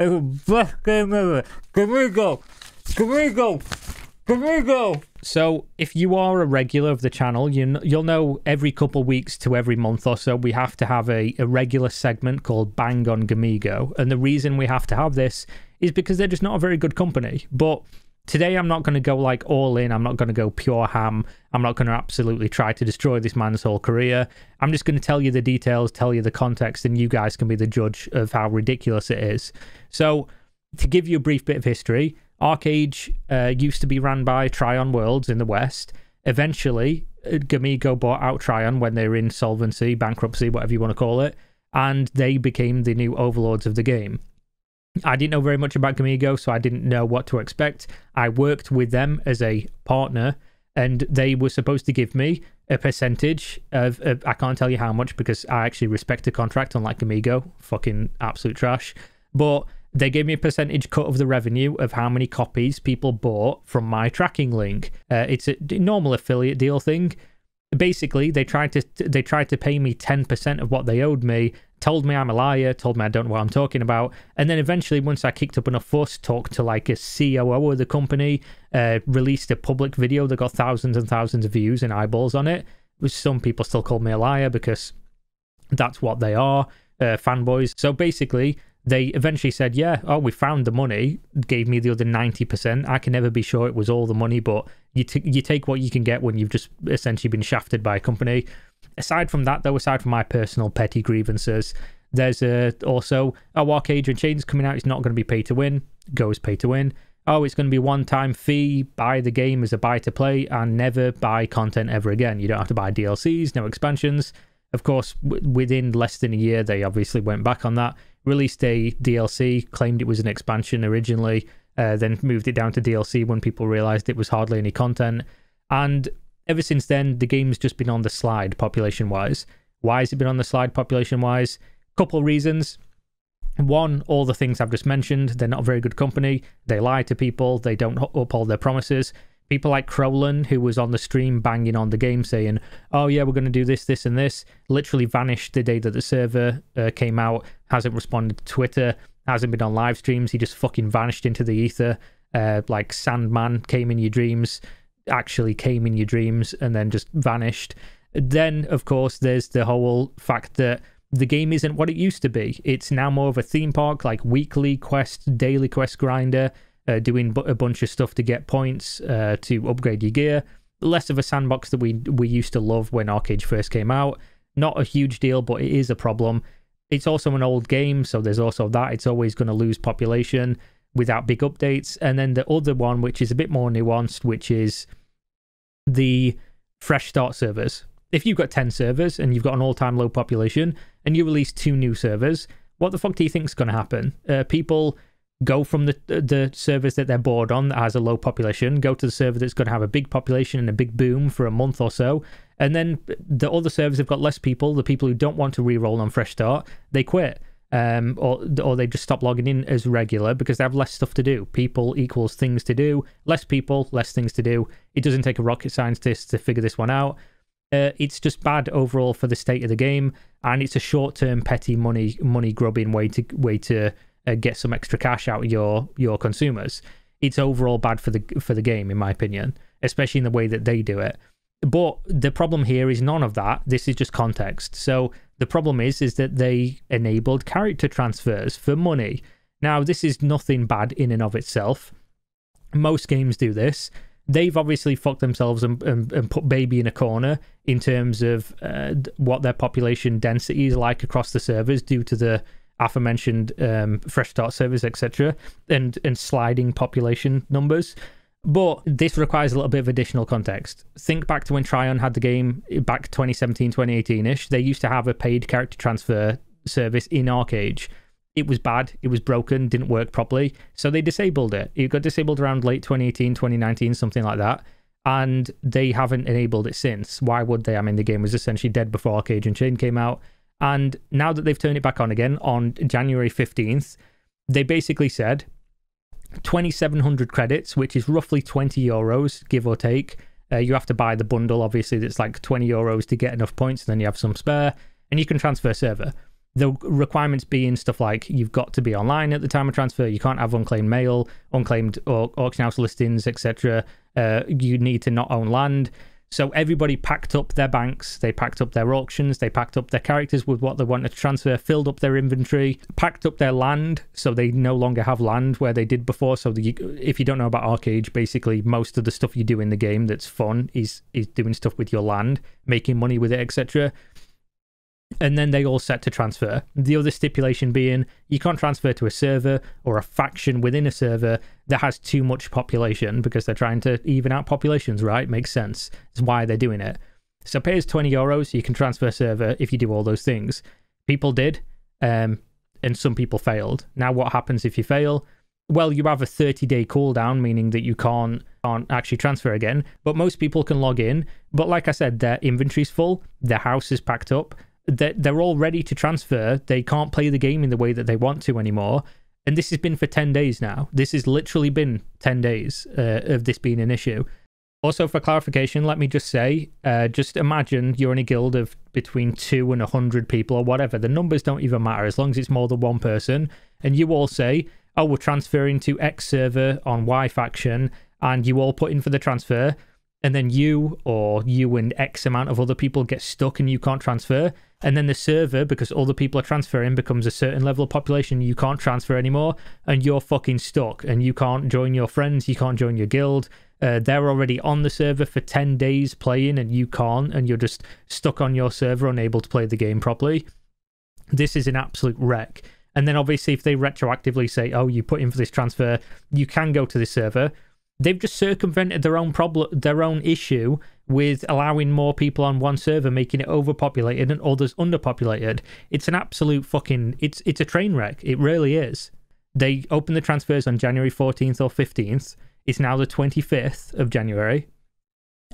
It was best game ever. So, if you are a regular of the channel, you know, you'll know every couple weeks to every month or so, we have to have a, a regular segment called Bang on Gamigo. And the reason we have to have this is because they're just not a very good company. But today I'm not going to go like all in. I'm not going to go pure ham. I'm not going to absolutely try to destroy this man's whole career. I'm just going to tell you the details, tell you the context, and you guys can be the judge of how ridiculous it is. So, to give you a brief bit of history, Arcage uh, used to be run by Tryon Worlds in the West. Eventually, uh, Gamigo bought out Tryon when they were in solvency, bankruptcy, whatever you want to call it, and they became the new overlords of the game. I didn't know very much about Gamigo, so I didn't know what to expect. I worked with them as a partner, and they were supposed to give me a percentage of, of I can't tell you how much because I actually respect the contract, unlike Gamigo, fucking absolute trash. But they gave me a percentage cut of the revenue of how many copies people bought from my tracking link. Uh, it's a normal affiliate deal thing. Basically, they tried to they tried to pay me ten percent of what they owed me, told me I'm a liar, told me I don't know what I'm talking about. And then eventually, once I kicked up enough fuss, talked to like a COO of the company, uh, released a public video that got thousands and thousands of views and eyeballs on it. Some people still called me a liar because that's what they are, uh, fanboys. So basically, they eventually said, Yeah, oh, we found the money, gave me the other 90%. I can never be sure it was all the money, but you, you take what you can get when you've just essentially been shafted by a company aside from that, though, aside from my personal petty grievances, there's uh, also, oh, Adrian Chains coming out. It's not going to be pay to win. Goes pay to win. Oh, it's going to be one time fee. Buy the game as a buy to play and never buy content ever again. You don't have to buy DLCs, no expansions. Of course, within less than a year, they obviously went back on that. Released a DLC, claimed it was an expansion originally, uh, then moved it down to DLC when people realized it was hardly any content. And ever since then, the game's just been on the slide population wise. Why has it been on the slide population wise? Couple reasons. One, all the things I've just mentioned, they're not a very good company. They lie to people, they don't uphold their promises. People like Crowlan, who was on the stream banging on the game saying, oh yeah, we're going to do this, this, and this, literally vanished the day that the server uh, came out, hasn't responded to Twitter, hasn't been on live streams. He just fucking vanished into the ether. Uh, like Sandman came in your dreams actually came in your dreams and then just vanished. Then, of course, there's the whole fact that the game isn't what it used to be. It's now more of a theme park, like weekly quest, daily quest grinder, uh, doing a bunch of stuff to get points, uh, to upgrade your gear. Less of a sandbox that we we used to love when Arcade first came out. Not a huge deal, but it is a problem. It's also an old game, so there's also that. It's always going to lose population without big updates. And then the other one, which is a bit more nuanced, which is the fresh start servers. If you've got 10 servers and you've got an all time low population and you release two new servers, what the fuck do you think is going to happen? Uh, people go from the uh, the servers that they're bored on that has a low population, go to the server that's going to have a big population and a big boom for a month or so, and then the other servers have got less people. The people who don't want to re-roll on fresh start, they quit um, or or they just stop logging in as regular because they have less stuff to do. People equals things to do. Less people, less things to do. It doesn't take a rocket scientist to figure this one out. Uh, it's just bad overall for the state of the game, and it's a short-term petty money money grubbing way to way to uh, get some extra cash out of your your consumers. It's overall bad for the for the game, in my opinion, especially in the way that they do it. But the problem here is none of that. This is just context. So the problem is, is that they enabled character transfers for money. Now, this is nothing bad in and of itself. Most games do this. They've obviously fucked themselves and, and, and put baby in a corner in terms of uh, what their population density is like across the servers due to the aforementioned um, fresh start servers, etc., and and sliding population numbers. But this requires a little bit of additional context. Think back to when Tryon had the game back 2017, 2018 ish. They used to have a paid character transfer service in Arcade. It was bad, it was broken, didn't work properly. So they disabled it. It got disabled around late 2018, 2019, something like that. And they haven't enabled it since. Why would they? I mean, the game was essentially dead before Arcade and Chain came out. And now that they've turned it back on again on January 15th, they basically said 2,700 credits, which is roughly 20 euros, give or take. Uh, you have to buy the bundle, obviously, that's like 20 euros to get enough points, and then you have some spare, and you can transfer server. The requirements being stuff like you've got to be online at the time of transfer, you can't have unclaimed mail, unclaimed auction house listings, etc. Uh, you need to not own land, so everybody packed up their banks, they packed up their auctions, they packed up their characters with what they wanted to transfer, filled up their inventory, packed up their land, so they no longer have land where they did before. So the, if you don't know about Arcade, basically most of the stuff you do in the game that's fun is is doing stuff with your land, making money with it, etc and then they all set to transfer. The other stipulation being you can't transfer to a server or a faction within a server that has too much population because they're trying to even out populations, right? Makes sense. It's why they're doing it. So pay us 20 euros, you can transfer server if you do all those things. People did, um, and some people failed. Now, what happens if you fail? Well, you have a 30 day cooldown, meaning that you can't can't actually transfer again, but most people can log in. But like I said, their inventory's full, their house is packed up, that they're all ready to transfer. They can't play the game in the way that they want to anymore. And this has been for 10 days now. This has literally been 10 days uh, of this being an issue. Also, for clarification, let me just say, uh, just imagine you're in a guild of between two and a hundred people or whatever. The numbers don't even matter as long as it's more than one person. And you all say, "Oh, we're transferring to X server on Y faction," and you all put in for the transfer and then you or you and X amount of other people get stuck and you can't transfer. And then the server, because other people are transferring, becomes a certain level of population you can't transfer anymore, and you're fucking stuck, and you can't join your friends, you can't join your guild. Uh, they're already on the server for 10 days playing, and you can't, and you're just stuck on your server, unable to play the game properly. This is an absolute wreck. And then obviously, if they retroactively say, oh, you put in for this transfer, you can go to the server they've just circumvented their own problem, their own issue with allowing more people on one server, making it overpopulated and others underpopulated. It's an absolute fucking it's it's a train wreck. It really is. They opened the transfers on January 14th or 15th. It's now the 25th of January,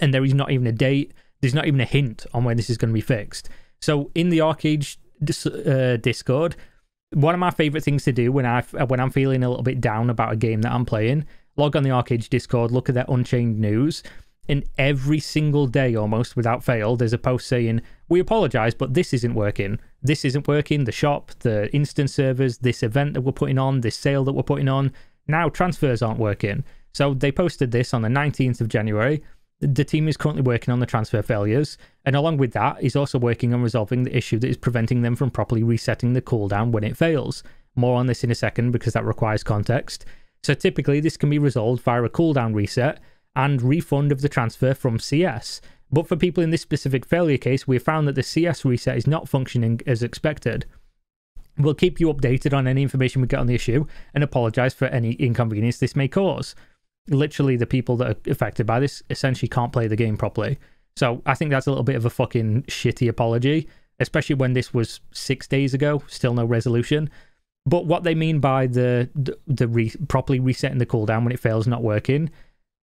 and there is not even a date. There's not even a hint on when this is going to be fixed. So in the arcade uh, Discord, one of my favorite things to do when I when I'm feeling a little bit down about a game that I'm playing log on the Arcade Discord, look at their Unchained news, and every single day almost without fail, there's a post saying, We apologize, but this isn't working. This isn't working. The shop, the instance servers, this event that we're putting on, this sale that we're putting on, now transfers aren't working. So they posted this on the 19th of January. The team is currently working on the transfer failures, and along with that, is also working on resolving the issue that is preventing them from properly resetting the cooldown when it fails. More on this in a second because that requires context. So typically this can be resolved via a cooldown reset and refund of the transfer from CS. But for people in this specific failure case, we found that the CS reset is not functioning as expected. We'll keep you updated on any information we get on the issue and apologize for any inconvenience this may cause. Literally, the people that are affected by this essentially can't play the game properly. So I think that's a little bit of a fucking shitty apology, especially when this was six days ago, still no resolution. But what they mean by the the, the re properly resetting the cooldown when it fails not working,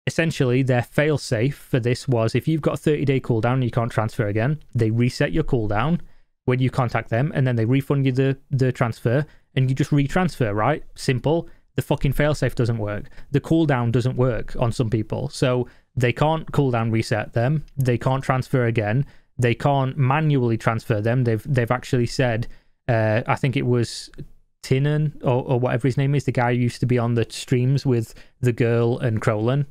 essentially their failsafe for this was if you've got 30 day cooldown and you can't transfer again, they reset your cooldown when you contact them, and then they refund you the the transfer, and you just retransfer. Right? Simple. The fucking failsafe doesn't work. The cooldown doesn't work on some people, so they can't cooldown reset them. They can't transfer again. They can't manually transfer them. They've they've actually said. Uh, I think it was Tinan or, or whatever his name is, the guy who used to be on the streams with the girl and Krolin,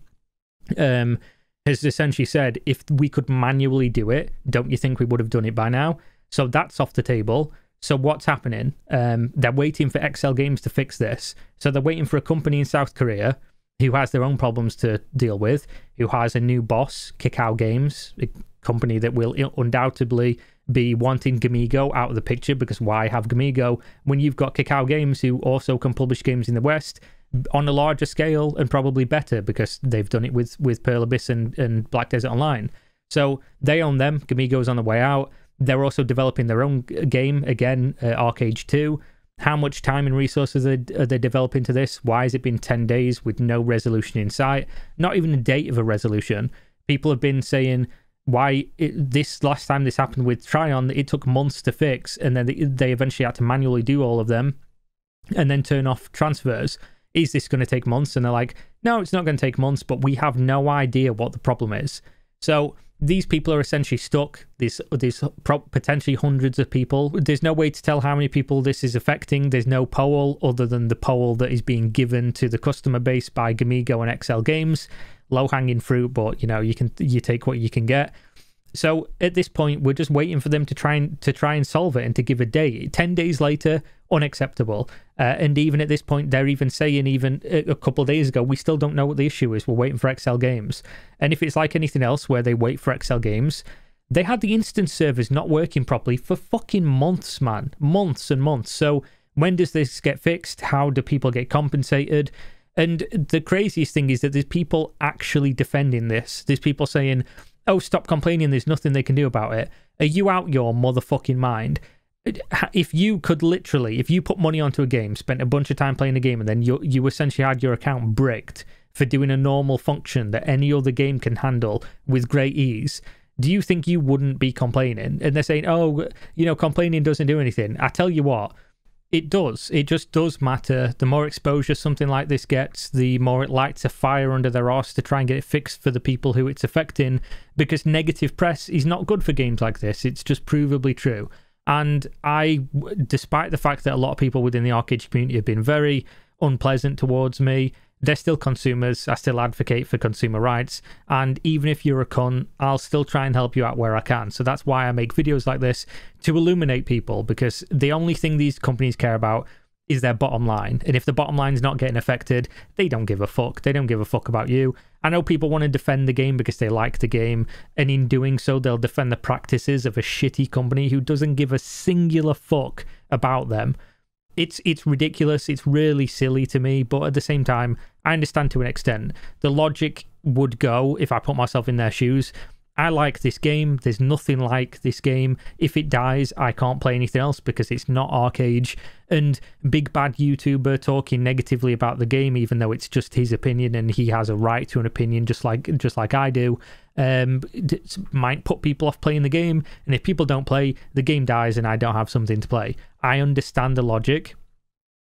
um, has essentially said, if we could manually do it, don't you think we would have done it by now? So that's off the table. So what's happening? Um, they're waiting for Excel Games to fix this. So they're waiting for a company in South Korea who has their own problems to deal with, who has a new boss, Kakao Games, a company that will undoubtedly be wanting Gamigo out of the picture because why have Gamigo when you've got Kakao Games who also can publish games in the West on a larger scale and probably better because they've done it with with Pearl Abyss and, and Black Desert Online. So they own them. Gamigo's on the way out. They're also developing their own game again, uh, Arcade 2. How much time and resources are, are they developing to this? Why has it been 10 days with no resolution in sight? Not even a date of a resolution people have been saying why it, this last time this happened with Tryon, it took months to fix, and then they, they eventually had to manually do all of them and then turn off transfers. Is this going to take months? And they're like, no, it's not going to take months, but we have no idea what the problem is. So these people are essentially stuck. There's, there's potentially hundreds of people. There's no way to tell how many people this is affecting. There's no poll other than the poll that is being given to the customer base by Gamigo and XL Games low hanging fruit, but you know you can you take what you can get. So at this point, we're just waiting for them to try and to try and solve it and to give a date. Ten days later, unacceptable. Uh, and even at this point, they're even saying even uh, a couple days ago, we still don't know what the issue is. We're waiting for Excel Games. And if it's like anything else, where they wait for Excel Games, they had the instance servers not working properly for fucking months, man, months and months. So when does this get fixed? How do people get compensated? And the craziest thing is that there's people actually defending this. There's people saying, oh, stop complaining. There's nothing they can do about it. Are you out your motherfucking mind? If you could literally, if you put money onto a game, spent a bunch of time playing a game, and then you, you essentially had your account bricked for doing a normal function that any other game can handle with great ease, do you think you wouldn't be complaining? And they're saying, oh, you know, complaining doesn't do anything. I tell you what, it does. It just does matter. The more exposure something like this gets, the more it lights a fire under their arse to try and get it fixed for the people who it's affecting, because negative press is not good for games like this. It's just provably true. And I, despite the fact that a lot of people within the arcade community have been very unpleasant towards me, they're still consumers. I still advocate for consumer rights. And even if you're a con, I'll still try and help you out where I can. So that's why I make videos like this to illuminate people because the only thing these companies care about is their bottom line. And if the bottom line's not getting affected, they don't give a fuck. They don't give a fuck about you. I know people want to defend the game because they like the game. And in doing so, they'll defend the practices of a shitty company who doesn't give a singular fuck about them. It's it's ridiculous. It's really silly to me, but at the same time, I understand to an extent. The logic would go if I put myself in their shoes. I like this game. There's nothing like this game. If it dies, I can't play anything else because it's not arcade. And big bad YouTuber talking negatively about the game, even though it's just his opinion and he has a right to an opinion, just like just like I do. Um, might put people off playing the game. And if people don't play, the game dies, and I don't have something to play. I understand the logic.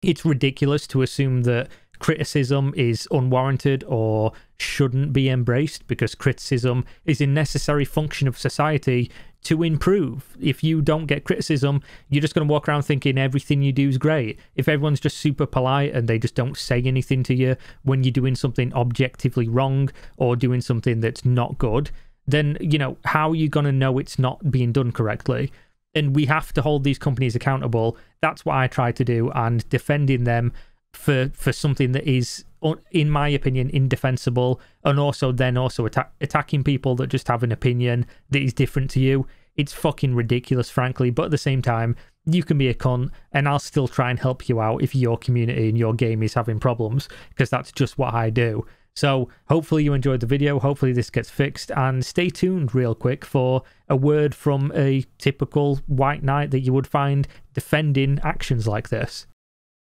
It's ridiculous to assume that criticism is unwarranted or shouldn't be embraced because criticism is a necessary function of society to improve. If you don't get criticism, you're just going to walk around thinking everything you do is great. If everyone's just super polite and they just don't say anything to you when you're doing something objectively wrong or doing something that's not good, then, you know, how are you going to know it's not being done correctly? And we have to hold these companies accountable. That's what I try to do. And defending them for for something that is in my opinion indefensible and also then also attacking people that just have an opinion that is different to you it's fucking ridiculous frankly but at the same time you can be a cunt and i'll still try and help you out if your community and your game is having problems because that's just what i do so hopefully you enjoyed the video hopefully this gets fixed and stay tuned real quick for a word from a typical white knight that you would find defending actions like this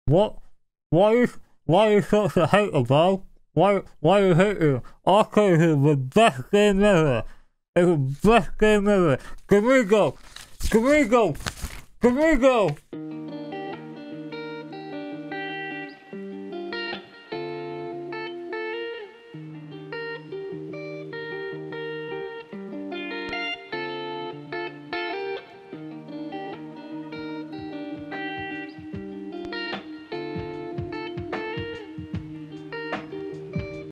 what why is why you such a hater, bro? Why why you hating? Arcade is the best game ever. It's the best game ever. Can Can we we go? go? Can we go?